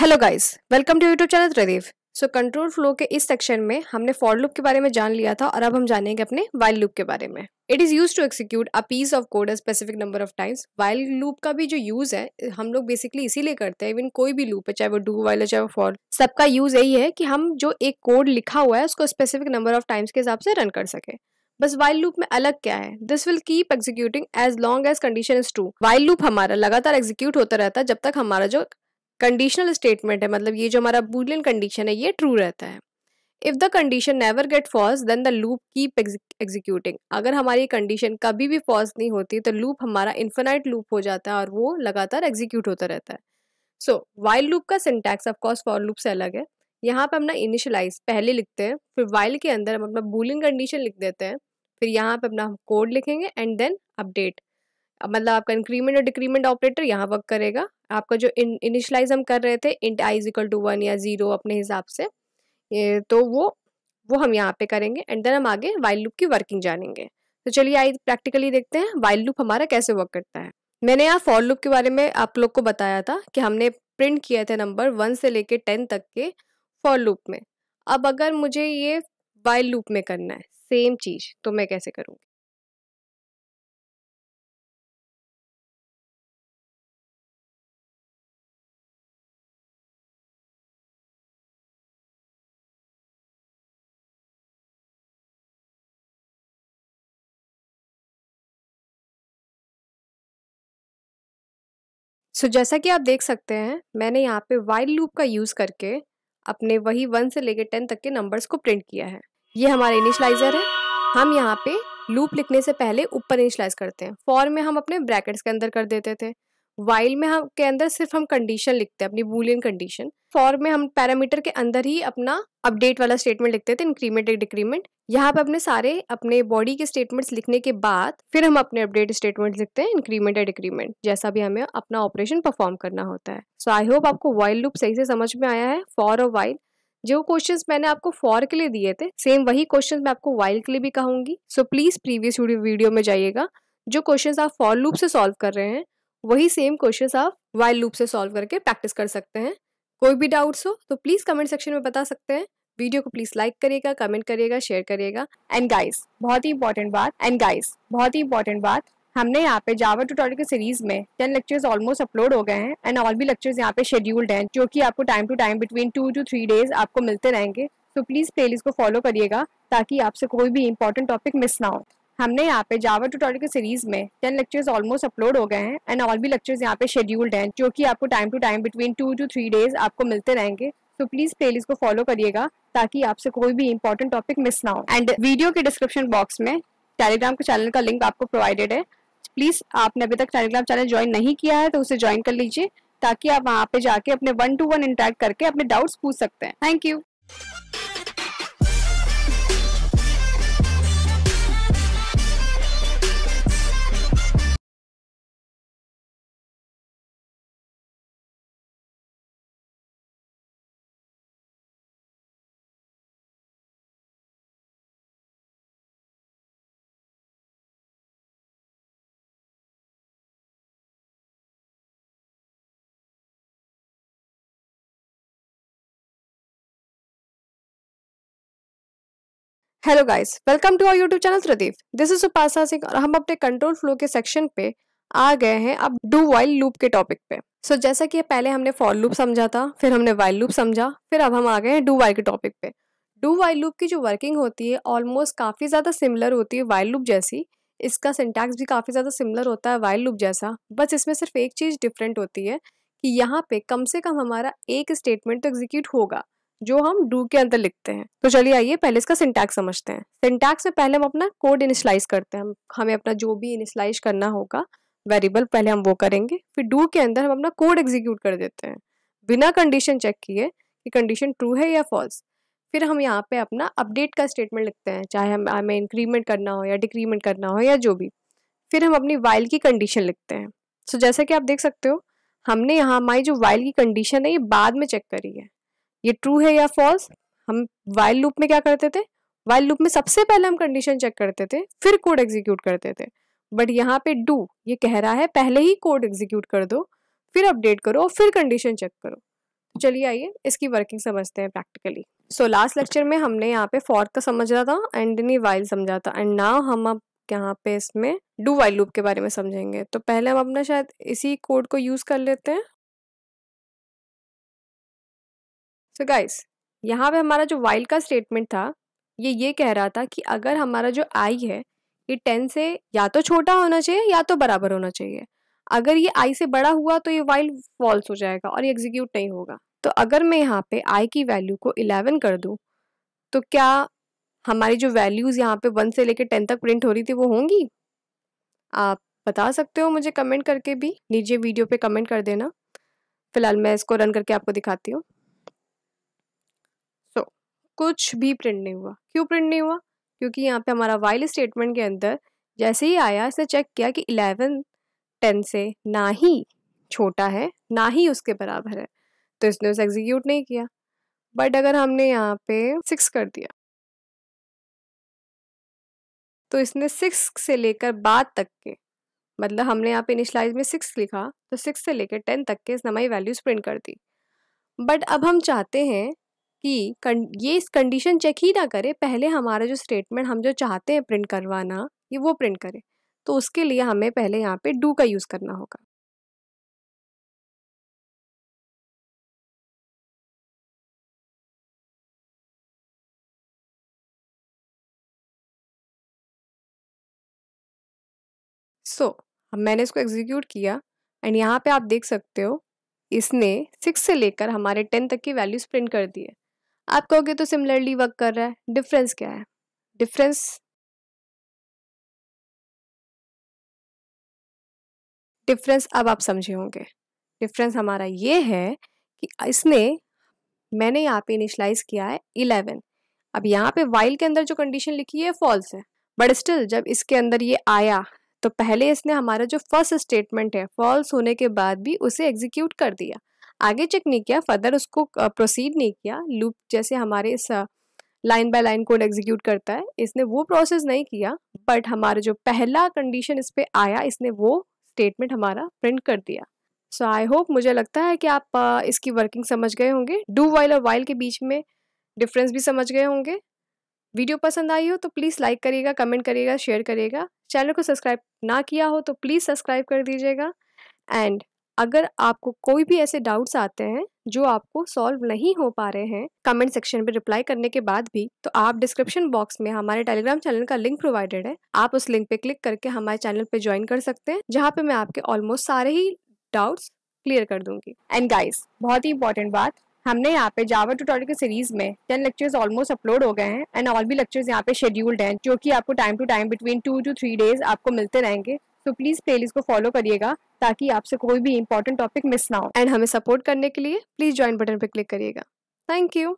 hello guys welcome to YouTube channel Pradeep so control flow के इस section में हमने फॉर लूप के बारे में जान लिया था और अब हम जानेंगे अपने वाइल लूप के बारे में it is use to execute a piece of code specific number of times while loop का भी जो यूज़ है हम लोग बेसिकली इसीलिए करते हैं इवन कोई भी लूप है चाहे वो डू वाइल है चाहे वो फॉर सबका यूज़ यही है कि हम जो एक कोड लिखा हुआ है उसको स्पेसिफिक नंबर ऑफ टाइम्स के हिसाब से रन कर सके बस वाइल लूप में अलग क्या है this will keep executing as long as condition is true while loop हमारा लगातार एग्जीक्यूट होता रहता है जब तक हमारा जो कंडीशनल स्टेटमेंट है मतलब ये जो हमारा बुलियन कंडीशन है ये ट्रू रहता है if the condition never get false then the loop keep executing अगर हमारी कंडीशन कभी भी फॉल्स नहीं होती तो लूप हमारा इन्फिनाइट लूप हो जाता है और वो लगातार एग्जीक्यूट होता रहता है सो वाइल लूप का सिंटैक्स ऑफकोर्स फॉर लूप से अलग है यहाँ पे अपना इनिशलाइज पहले लिखते हैं फिर वाइल के अंदर हम अपना बुलियन कंडीशन लिख देते हैं फिर यहाँ पे अपना कोड लिखेंगे एंड देन अपडेट मतलब आपका इंक्रीमेंट और डिक्रीमेंट ऑपरेटर यहाँ वर्क करेगा आपका जो इनिशलाइज हम कर रहे थे int I is equal to one या ज़ीरो अपने हिसाब से ये तो वो वो हम यहाँ पे करेंगे एंड देन हम आगे वाइल्ड लूप की वर्किंग जानेंगे तो चलिए आई प्रैक्टिकली देखते हैं वाइल्ड लूप हमारा कैसे वर्क करता है मैंने यहाँ फॉर लूप के बारे में आप लोग को बताया था कि हमने प्रिंट किए थे नंबर वन से लेके टेन तक के फॉर लूप में अब अगर मुझे ये वाइल्ड लूप में करना है सेम चीज़ तो मैं कैसे करूँगी सो so, जैसा कि आप देख सकते हैं मैंने यहाँ पे वाइल लूप का यूज़ करके अपने वही वन से लेकर टेन तक के नंबर्स को प्रिंट किया है ये हमारा इनिशलाइज़र है हम यहाँ पे लूप लिखने से पहले ऊपर इनिशलाइज करते हैं फॉर में हम अपने ब्रैकेट्स के अंदर कर देते थे वाइल में हम के अंदर सिर्फ हम कंडीशन लिखते हैं अपनी बुलियन कंडीशन फॉर में हम पैरामीटर के अंदर ही अपना अपडेट वाला स्टेटमेंट लिखते थे इंक्रीमेंट या डिक्रीमेंट यहाँ पे अपने सारे अपने बॉडी के स्टेटमेंट्स लिखने के बाद फिर हम अपने अपडेट स्टेटमेंट्स लिखते हैं इंक्रीमेंट या डिक्रीमेंट जैसा भी हमें अपना ऑपरेशन परफॉर्म करना होता है सो आई होप आपको वाइल लूप सही से समझ में आया है फॉर और वाइल जो क्वेश्चंस मैंने आपको फॉर के लिए दिए थे सेम वही क्वेश्चन मैं आपको वाइल के लिए भी कहूंगी सो प्लीज प्रीवियस वीडियो में जाइएगा जो क्वेश्चन आप फॉर लूप से सॉल्व कर रहे हैं वही सेम क्वेश्चन आप वाइल लूप से सॉल्व करके प्रैक्टिस कर सकते हैं कोई भी डाउट्स हो तो प्लीज़ कमेंट सेक्शन में बता सकते हैं वीडियो को प्लीज लाइक करिएगा कमेंट करिएगा शेयर करिएगा एंड गाइस बहुत ही इंपॉर्टेंट बात एंड गाइस बहुत ही इंपॉर्टेंट बात हमने यहाँ पे जावा ट्यूटोरियल के सीरीज में टेन लेक्चर्स ऑलमोस्ट अपलोड हो गए हैं एंड ऑल भी लेक्चर्स यहाँ पे शेड्यूल्ड हैं जो कि आपको time to time between two to three days आपको मिलते रहेंगे तो प्लीज़ प्लेलिस्ट को फॉलो करिएगा ताकि आपसे कोई भी इंपॉर्टेंट टॉपिक मिस ना हो हमने यहाँ पे जावा ट्यूटोरियल के सीरीज में टेन लेक्चर्स ऑलमोस्ट अपलोड हो गए हैं एंड ऑल भी लेक्चर्स यहाँ पे शेड्यूल्ड हैं जो कि आपको time to time between two to three days आपको मिलते रहेंगे तो प्लीज़ प्ले को फॉलो करिएगा ताकि आपसे कोई भी इंपॉर्टेंट टॉपिक मिस ना हो एंड वीडियो के डिस्क्रिप्शन बॉक्स में टेलीग्राम के चैनल का लिंक आपको प्रोवाइडेड है प्लीज़ आपने अभी तक टेलीग्राम चैनल ज्वाइन नहीं किया है तो उसे ज्वाइन कर लीजिए ताकि आप वहाँ पे जाके अपने वन टू वन इंटरेक्ट करके अपने डाउट्स पूछ सकते हैं thank you hello guys welcome to our YouTube channel Pradeep this is Upasana Singh और हम अपने कंट्रोल फ्लो के सेक्शन पे आ गए हैं अब डू वाइल लूप के टॉपिक पे सो so, जैसा कि पहले हमने फॉर लूप समझा था फिर हमने वाइल लूप समझा फिर अब हम आ गए हैं डू वाइल के टॉपिक पे डू वाइल लूप की जो वर्किंग होती है ऑलमोस्ट काफ़ी ज़्यादा सिमिलर होती है वाइल लूप जैसी इसका सिंटैक्स भी काफ़ी ज़्यादा सिमिलर होता है वाइल लूप जैसा बस इसमें सिर्फ एक चीज़ डिफरेंट होती है कि यहाँ पे कम से कम हमारा एक स्टेटमेंट तो एग्जीक्यूट होगा जो हम डू के अंदर लिखते हैं तो चलिए आइए पहले इसका सिंटैक्स समझते हैं सिंटैक्स में पहले हम अपना कोड इनिशलाइज करते हैं हमें अपना जो भी इनिशलाइज करना होगा वेरिएबल पहले हम वो करेंगे फिर डू के अंदर हम अपना कोड एग्जीक्यूट कर देते हैं बिना कंडीशन चेक किए कि कंडीशन ट्रू है या फॉल्स फिर हम यहाँ पे अपना अपडेट का स्टेटमेंट लिखते हैं चाहे हम हमें इंक्रीमेंट करना हो या डिक्रीमेंट करना हो या जो भी फिर हम अपनी वाइल की कंडीशन लिखते हैं सो so, जैसा कि आप देख सकते हो हमने यहाँ हमारी जो वाइल की कंडीशन है ये बाद में चेक करी है ये ट्रू है या फॉल्स हम वाइल लूप में क्या करते थे वाइल लूप में सबसे पहले हम कंडीशन चेक करते थे फिर कोड एग्जीक्यूट करते थे बट यहाँ पे डू ये कह रहा है पहले ही कोड एग्जीक्यूट कर दो फिर अपडेट करो और फिर कंडीशन चेक करो तो चलिए आइए इसकी वर्किंग समझते हैं प्रैक्टिकली सो लास्ट लेक्चर में हमने यहाँ पे फॉर्क का समझा था एंड नहीं वाइल समझा था एंड नाउ हम अब यहाँ पे इसमें डू वाइल लूप के बारे में समझेंगे तो पहले हम अपना शायद इसी कोड को यूज़ कर लेते हैं सो गाइस यहाँ पे हमारा जो वाइल का स्टेटमेंट था ये ये कह रहा था कि अगर हमारा जो आई है ये टेन से या तो छोटा होना चाहिए या तो बराबर होना चाहिए अगर ये आई से बड़ा हुआ तो ये वाइल फॉल्स हो जाएगा और ये एग्जीक्यूट नहीं होगा तो अगर मैं यहाँ पे आई की वैल्यू को इलेवन कर दूँ तो क्या हमारी जो वैल्यूज़ यहाँ पे वन से लेकर टेन तक प्रिंट हो रही थी वो होंगी आप बता सकते हो मुझे कमेंट करके भी नीचे वीडियो पे कमेंट कर देना फ़िलहाल मैं इसको रन करके आपको दिखाती हूँ कुछ भी प्रिंट नहीं हुआ क्यों प्रिंट नहीं हुआ क्योंकि यहाँ पे हमारा वाइल स्टेटमेंट के अंदर जैसे ही आया इसने चेक किया कि इलेवन टेन से ना ही छोटा है ना ही उसके बराबर है तो इसने उसे एग्जीक्यूट नहीं किया बट अगर हमने यहाँ पे सिक्स कर दिया तो इसने सिक्स से लेकर बाद तक के मतलब हमने यहाँ पे इनिशलाइज में सिक्स लिखा तो सिक्स से लेकर टेन तक के इस नमाई वैल्यूज़ प्रिंट कर दी बट अब हम चाहते हैं कि ये इस कंडीशन चेक ही ना करे पहले हमारा जो स्टेटमेंट हम जो चाहते हैं प्रिंट करवाना ये वो प्रिंट करे तो उसके लिए हमें पहले यहाँ पे डू का यूज़ करना होगा सो so, मैंने इसको एग्जीक्यूट किया एंड यहाँ पे आप देख सकते हो इसने सिक्स से लेकर हमारे टेन तक की वैल्यूज प्रिंट कर दी है आप कहोगे तो सिमिलरली वर्क कर रहा है डिफरेंस क्या है डिफरेंस डिफरेंस अब आप समझे होंगे डिफरेंस हमारा ये है कि इसने मैंने यहाँ पे इनिशलाइज किया है इलेवन अब यहाँ पे वाइल के अंदर जो कंडीशन लिखी है फॉल्स है बट स्टिल जब इसके अंदर ये आया तो पहले इसने हमारा जो फर्स्ट स्टेटमेंट है फॉल्स होने के बाद भी उसे एग्जीक्यूट कर दिया आगे चेक नहीं किया फर्दर उसको प्रोसीड नहीं किया लूप जैसे हमारे इस line by line code execute करता है इसने वो प्रोसेस नहीं किया बट हमारा जो पहला कंडीशन इस पर आया इसने वो स्टेटमेंट हमारा प्रिंट कर दिया सो आई होप मुझे लगता है कि आप इसकी वर्किंग समझ गए होंगे डू वाइल और वाइल के बीच में डिफरेंस भी समझ गए होंगे वीडियो पसंद आई हो तो प्लीज़ लाइक करिएगा कमेंट करिएगा शेयर करिएगा चैनल को सब्सक्राइब ना किया हो तो प्लीज़ सब्सक्राइब कर दीजिएगा एंड अगर आपको कोई भी ऐसे डाउट्स आते हैं जो आपको सॉल्व नहीं हो पा रहे हैं कमेंट सेक्शन में रिप्लाई करने के बाद भी तो आप डिस्क्रिप्शन बॉक्स में हमारे टेलीग्राम चैनल का लिंक प्रोवाइडेड है आप उस लिंक पे क्लिक करके हमारे चैनल पे ज्वाइन कर सकते हैं जहाँ पे मैं आपके ऑलमोस्ट सारे ही डाउट्स क्लियर कर दूंगी एंड गाइस बहुत ही इंपॉर्टेंट बात हमने यहाँ पे जावा ट्यूटोरियल की सीरीज में टेन लेक्चर्स ऑलमोस्ट अपलोड हो गए हैं एंड ऑल भी लेक्चर्स यहाँ पे शेड्यूल्ड हैं जो कि आपको time to time between two to three days आपको मिलते रहेंगे तो प्लीज़ प्लेलिस्ट को फॉलो करिएगा ताकि आपसे कोई भी इंपॉर्टेंट टॉपिक मिस ना हो एंड हमें सपोर्ट करने के लिए प्लीज़ ज्वाइन बटन पर क्लिक करिएगा थैंक यू